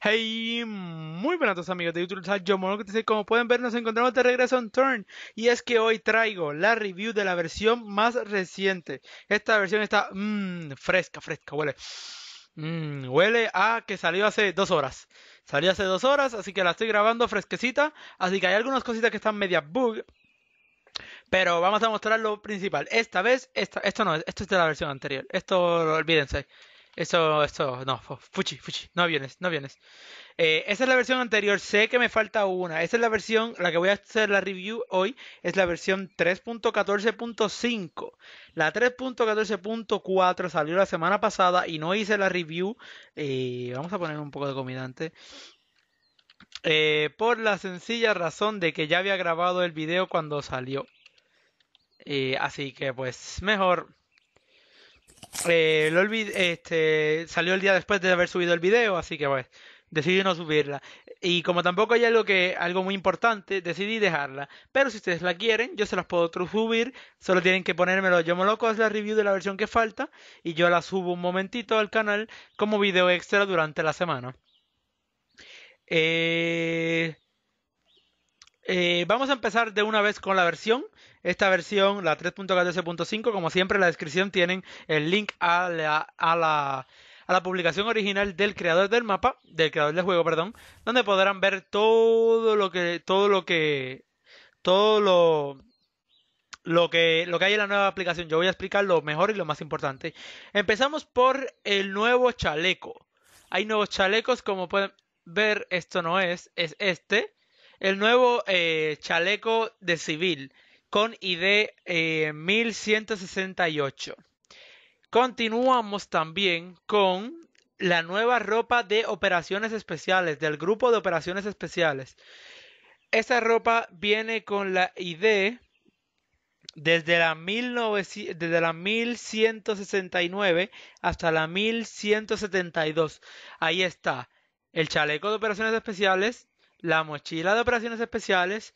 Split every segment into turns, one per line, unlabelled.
Hey, muy buenas amigos de YouTube, yo sé, como pueden ver nos encontramos de regreso en Turn y es que hoy traigo la review de la versión más reciente. Esta versión está mmm, fresca, fresca, huele. Mmm, huele a que salió hace dos horas. Salió hace dos horas, así que la estoy grabando fresquecita, así que hay algunas cositas que están media bug. Pero vamos a mostrar lo principal. Esta vez, esta, esto no es, esto es de la versión anterior. Esto olvídense. Eso, eso, no, fuchi, fuchi, no vienes, no vienes. Eh, esa es la versión anterior, sé que me falta una. Esa es la versión, la que voy a hacer la review hoy, es la versión 3.14.5. La 3.14.4 salió la semana pasada y no hice la review. Eh, vamos a poner un poco de comida eh, por la sencilla razón de que ya había grabado el video cuando salió. así que pues mejor eh, lo este, salió el día después de haber subido el video, así que pues, decidí no subirla. Y como tampoco hay algo que algo muy importante, decidí dejarla. Pero si ustedes la quieren, yo se las puedo subir, solo tienen que ponérmelo. Yo me loco es la review de la versión que falta y yo la subo un momentito al canal como video extra durante la semana. Eh, eh, vamos a empezar de una vez con la versión. Esta versión, la 3.14.5, como siempre en la descripción tienen el link a la, a la, a la publicación original del creador del mapa, del creador del juego, perdón, donde podrán ver todo lo que, todo lo que, todo lo, lo que, lo que hay en la nueva aplicación. Yo voy a explicar lo mejor y lo más importante. Empezamos por el nuevo chaleco. Hay nuevos chalecos, como pueden ver, esto no es, es este. El nuevo eh, chaleco de civil con ID 1168. Eh, Continuamos también con la nueva ropa de operaciones especiales, del grupo de operaciones especiales. Esa ropa viene con la ID desde la, desde la 1169 hasta la 1172. Ahí está. El chaleco de operaciones especiales la mochila de operaciones especiales,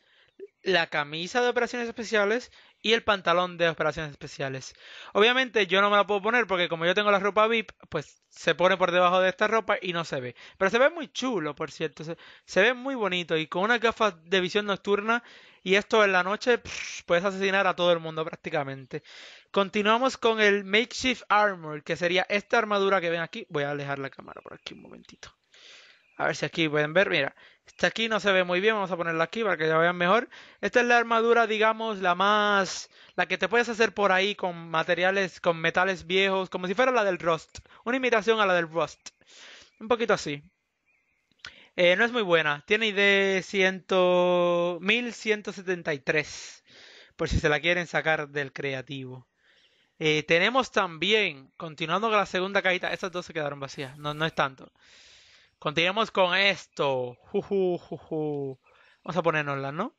la camisa de operaciones especiales y el pantalón de operaciones especiales. Obviamente yo no me la puedo poner porque como yo tengo la ropa VIP, pues se pone por debajo de esta ropa y no se ve. Pero se ve muy chulo, por cierto. Se, ve muy bonito y con una gafa de visión nocturna y esto en la noche puedes asesinar a todo el mundo prácticamente. Continuamos con el makeshift armor, que sería esta armadura que ven aquí. Voy a alejar la cámara por aquí un momentito. A ver si aquí pueden ver, mira, esta aquí no se ve muy bien, vamos a ponerla aquí para que la vean mejor. Esta es la armadura, digamos, la más... La que te puedes hacer por ahí con materiales, con metales viejos, como si fuera la del Rust. Una imitación a la del Rust. Un poquito así. Eh, no es muy buena. Tiene ID 100... 1173. Por si se la quieren sacar del creativo. Eh, tenemos también, continuando con la segunda cajita, estas dos se quedaron vacías. No, no es tanto. Continuamos con esto. Juju, Vamos a ponernosla, ¿no?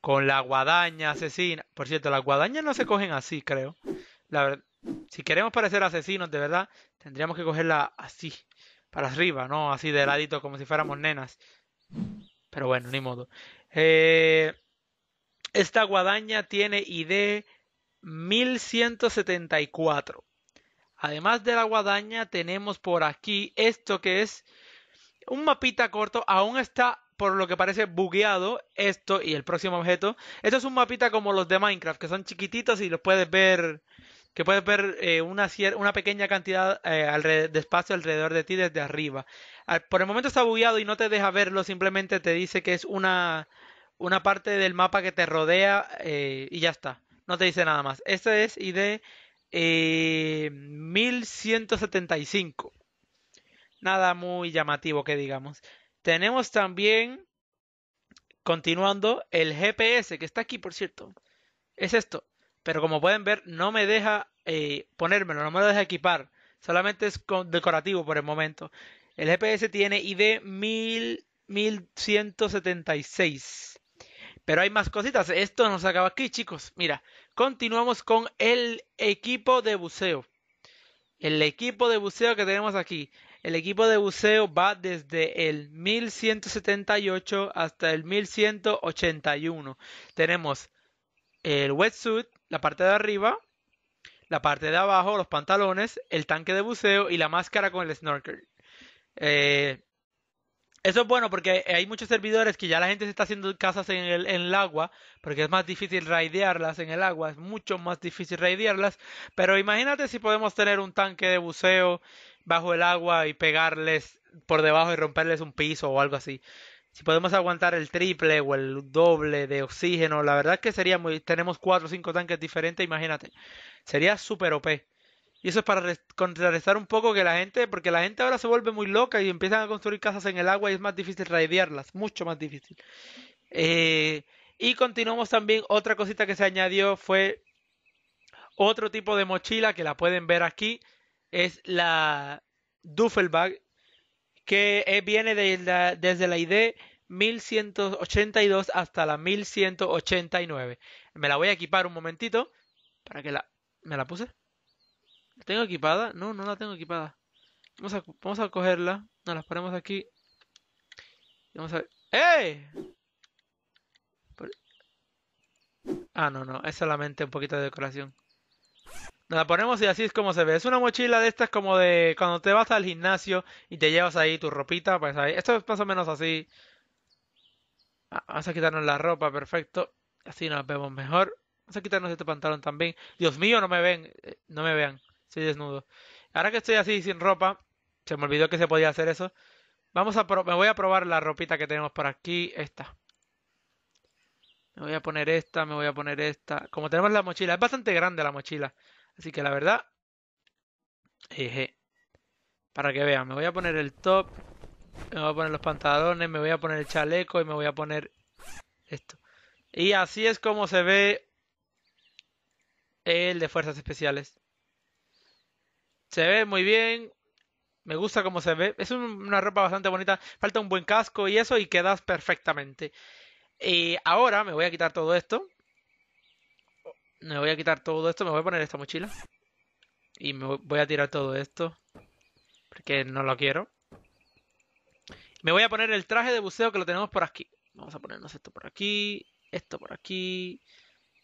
Con la guadaña asesina. Por cierto, las guadañas no se cogen así, creo. La si queremos parecer asesinos de verdad, tendríamos que cogerla así, para arriba, ¿no? Así de ladito, como si fuéramos nenas. Pero bueno, ni modo. Eh, esta guadaña tiene ID 1174. Además de la guadaña, tenemos por aquí esto que es un mapita corto. Aún está, por lo que parece, bugueado esto y el próximo objeto. Esto es un mapita como los de Minecraft, que son chiquititos y los puedes ver, que puedes ver eh, una, una, pequeña cantidad eh, de espacio alrededor de ti desde arriba. Ah, por el momento está bugueado y no te deja verlo, simplemente te dice que es una, una parte del mapa que te rodea eh, y ya está. No te dice nada más. Este es ID 1175. Eh, Nada muy llamativo que digamos. Tenemos también, continuando, el GPS, que está aquí, por cierto. Es esto. Pero como pueden ver, no me deja eh, ponérmelo, no me lo deja equipar. Solamente es decorativo por el momento. El GPS tiene ID 1176. Pero hay más cositas. Esto nos acaba aquí, chicos. Mira, Continuamos con el equipo de buceo. El equipo de buceo que tenemos aquí. El equipo de buceo va desde el 1178 hasta el 1181. Tenemos el wetsuit, la parte de arriba, la parte de abajo, los pantalones, el tanque de buceo y la máscara con el snorkel. Eh, eso es bueno porque hay muchos servidores que ya la gente se está haciendo casas en el, en el agua, porque es más difícil raidearlas en el agua, es mucho más difícil raidearlas. Pero imagínate si podemos tener un tanque de buceo bajo el agua y pegarles por debajo y romperles un piso o algo así. Si podemos aguantar el triple o el doble de oxígeno, la verdad que sería muy. Tenemos cuatro o cinco tanques diferentes, imagínate. Sería súper OP. Y eso es para contrarrestar un poco que la gente, porque la gente ahora se vuelve muy loca y empiezan a construir casas en el agua y es más difícil raidearlas, mucho más difícil. Eh, y continuamos también, otra cosita que se añadió fue otro tipo de mochila que la pueden ver aquí, es la Bag que eh, viene de desde la ID 1182 hasta la 1189. Me la voy a equipar un momentito para que la... ¿Me la puse? tengo equipada? No, no la tengo equipada. Vamos a, vamos a cogerla. Nos la ponemos aquí. vamos a... ¡Eh! Ah, no, no. Es solamente un poquito de decoración. Nos la ponemos y así es como se ve. Es una mochila de estas como de cuando te vas al gimnasio y te llevas ahí tu ropita. Pues ahí. Esto es más o menos así. Ah, vamos a quitarnos la ropa, perfecto. Así nos vemos mejor. Vamos a quitarnos este pantalón también. Dios mío, no me ven. Eh, no me vean. Estoy desnudo. Ahora que estoy así sin ropa, se me olvidó que se podía hacer eso. Vamos a pro me voy a probar la ropita que tenemos por aquí, esta. Me voy a poner esta, me voy a poner esta. Como tenemos la mochila, es bastante grande la mochila. Así que la verdad... Jeje. Para que vean, me voy a poner el top, me voy a poner los pantalones, me voy a poner el chaleco y me voy a poner esto. Y así es como se ve el de fuerzas especiales. Se ve muy bien. Me gusta cómo se ve. Es una ropa bastante bonita. Falta un buen casco y eso y quedas perfectamente. Y eh, ahora me voy a quitar todo esto. Me voy a quitar todo esto. Me voy a poner esta mochila. Y me voy a tirar todo esto. Porque no lo quiero. Me voy a poner el traje de buceo que lo tenemos por aquí. Vamos a ponernos esto por aquí. Esto por aquí.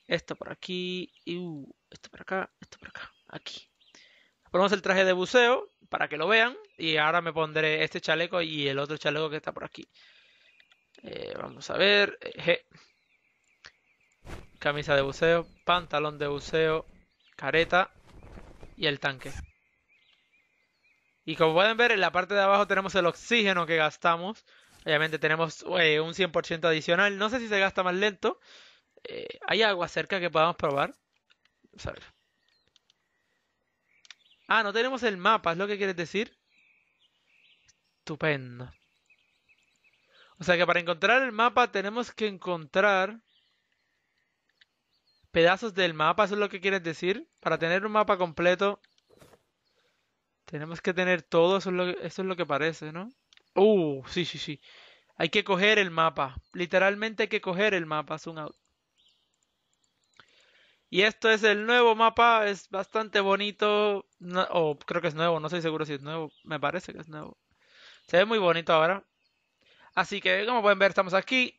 Esto por aquí. Y, uh, esto por acá. Esto por acá. Aquí ponemos el traje de buceo para que lo vean. Y ahora me pondré este chaleco y el otro chaleco que está por aquí. Eh, vamos a ver. Eh, camisa de buceo, pantalón de buceo, careta y el tanque. Y como pueden ver, en la parte de abajo tenemos el oxígeno que gastamos. Obviamente tenemos eh, un 100% adicional. No sé si se gasta más lento. ¿Hay agua cerca que podamos probar? Vamos a ver. Ah, no tenemos el mapa, es lo que quieres decir. Estupendo. O sea que para encontrar el mapa tenemos que encontrar pedazos del mapa, eso es lo que quieres decir. Para tener un mapa completo tenemos que tener todo, eso es lo que, parece, ¿no? Uh, sí, sí, sí. Hay que coger el mapa. Literalmente hay que coger el mapa, un out. Y esto es el nuevo mapa, es bastante bonito, o creo que es nuevo, no soy seguro si es nuevo, me parece que es nuevo. Se ve muy bonito ahora. Así que como pueden ver estamos aquí.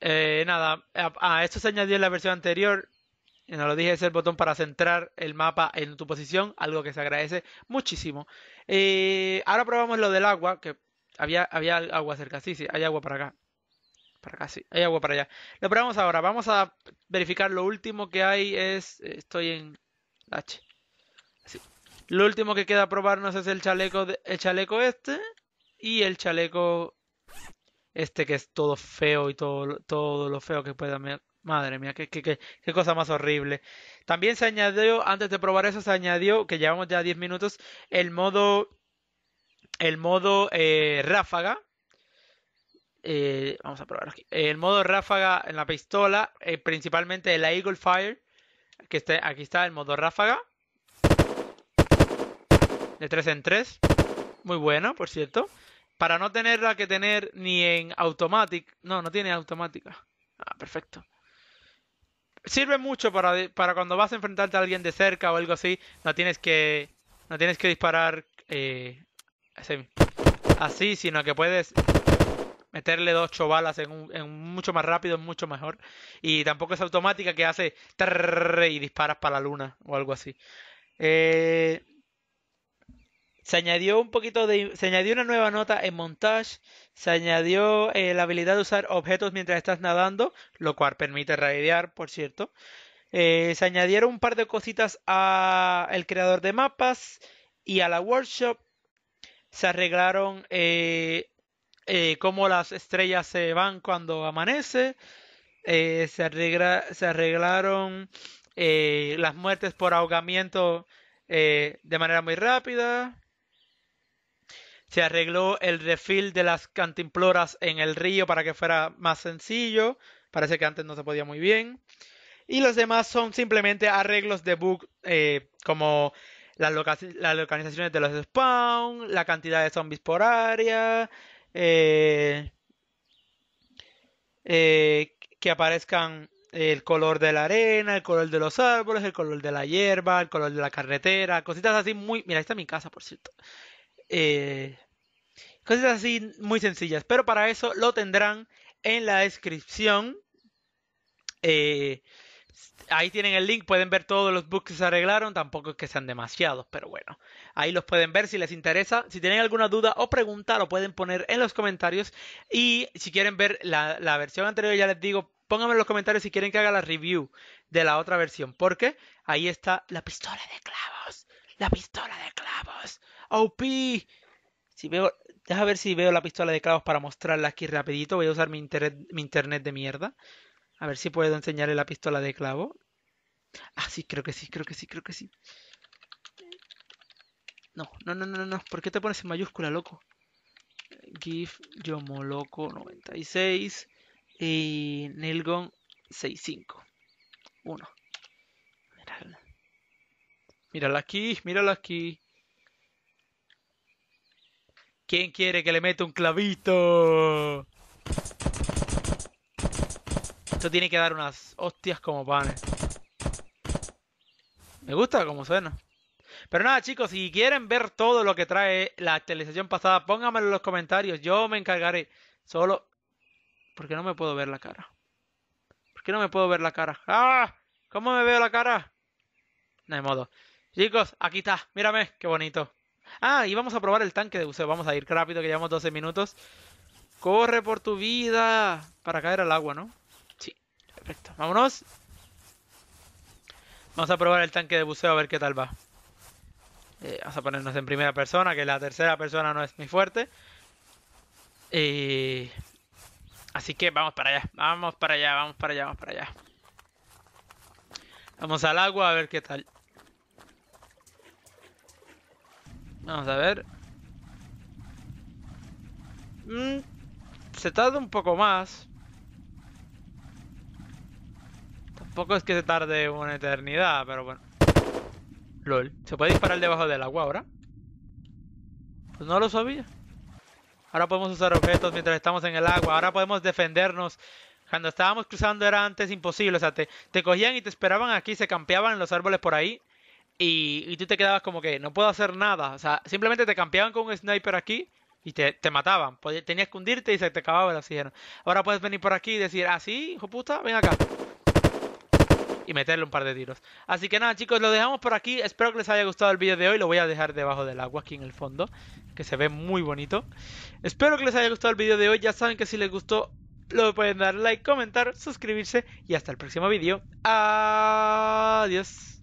Eh, nada, a esto se añadió en la versión anterior, no lo dije, es el botón para centrar el mapa en tu posición, algo que se agradece muchísimo. Eh, ahora probamos lo del agua, que había, había agua cerca, sí, sí, hay agua para acá para acá, sí. Hay agua para allá. Lo probamos ahora. Vamos a verificar. Lo último que hay es. Estoy en H. Lo último que queda probarnos es el chaleco, el chaleco este y el chaleco este que es todo feo y todo, todo lo feo que pueda. Madre mía, qué, qué, cosa más horrible. También se añadió, antes de probar eso, se añadió, que llevamos ya 10 minutos, el modo, el modo eh, ráfaga, eh, vamos a probar aquí. El modo ráfaga en la pistola, eh, principalmente la Eagle Fire. Que aquí está el modo ráfaga. De 3 en 3. Muy bueno, por cierto. Para no tenerla que tener ni en automatic. No, no tiene automática. Ah, perfecto. Sirve mucho para, para cuando vas a enfrentarte a alguien de cerca o algo así. No tienes que, no tienes que disparar eh, así, sino que puedes meterle dos chobalas en, un, en mucho más rápido es mucho mejor. Y tampoco es automática que hace y disparas para la luna o algo así. Eh, se añadió un poquito de. Se añadió una nueva nota en montage. Se añadió eh, la habilidad de usar objetos mientras estás nadando, lo cual permite raidear, por cierto. Eh, se añadieron un par de cositas al creador de mapas y a la workshop. Se arreglaron eh, cómo las estrellas se van cuando amanece, eh, se, se, arreglaron eh, las muertes por ahogamiento de manera muy rápida, se arregló el refil de las cantimploras en el río para que fuera más sencillo, parece que antes no se podía muy bien, y los demás son simplemente arreglos de bug como las, localizaciones de los spawn, la cantidad de zombies por área, eh, eh, que aparezcan el color de la arena, el color de los árboles, el color de la hierba, el color de la carretera, cositas así muy... Mira, esta está mi casa, por cierto. Eh, cositas así muy sencillas, pero para eso lo tendrán en la descripción. Eh, Ahí tienen el link, pueden ver todos los bugs que se arreglaron, tampoco es que sean demasiados, pero bueno, ahí los pueden ver si les interesa. Si tienen alguna duda o pregunta, lo pueden poner en los comentarios. Y si quieren ver la, versión anterior, ya les digo, pónganme en los comentarios si quieren que haga la review de la otra versión, porque ahí está la pistola de clavos, la pistola de clavos, OP. Oh, si veo, deja ver si veo la pistola de clavos para mostrarla aquí rapidito, voy a usar mi internet de mierda. A ver si puedo enseñarle la pistola de clavo. Ah, sí, creo que sí, creo que sí, creo que sí. No, no, no, no, no. ¿Por qué te pones en mayúscula, loco? GIF loco 96 y Nilgon 65. Uno. Mírala. Mírala aquí, mírala aquí. ¿Quién quiere que le meta un clavito? tiene que dar unas hostias como panes. Me gusta como suena. Pero nada, chicos, si quieren ver todo lo que trae la actualización pasada, pónganmelo en los comentarios. Yo me encargaré. Solo. Porque no me puedo ver la cara. ¿Por qué no me puedo ver la cara? ¡Ah! ¿Cómo me veo la cara? No hay modo. Chicos, aquí está. Mírame, qué bonito. Ah, y vamos a probar el tanque de uso Vamos a ir rápido, que llevamos 12 minutos. Corre por tu vida. Para caer al agua, ¿no? Perfecto, vámonos. Vamos a probar el tanque de buceo a ver qué tal va. Eh, vamos a ponernos en primera persona, que la tercera persona no es muy fuerte. así que vamos para allá, vamos para allá, vamos para allá, vamos para allá. Vamos al agua a ver qué tal. Vamos a ver. Mm, se tarda un poco más. Tampoco es que se tarde una eternidad, pero bueno. LOL. ¿Se puede disparar debajo del agua ahora? Pues no lo sabía. Ahora podemos usar objetos mientras estamos en el agua. Ahora podemos defendernos. Cuando estábamos cruzando era antes imposible. O sea, te, cogían y te esperaban aquí, se campeaban en los árboles por ahí. Y, y, tú te quedabas como que no puedo hacer nada. O sea, simplemente te campeaban con un sniper aquí y te, mataban. tenías que hundirte y se te acababa el oxígeno. Ahora puedes venir por aquí y decir, así, ah, ¿sí, hijo puta, ven acá y meterle un par de tiros. Así que nada, chicos, lo dejamos por aquí. Espero que les haya gustado el vídeo de hoy. Lo voy a dejar debajo del agua aquí en el fondo, que se ve muy bonito. Espero que les haya gustado el vídeo de hoy. Ya saben que si les gustó, lo pueden dar like, comentar, suscribirse y hasta el próximo vídeo. Adiós.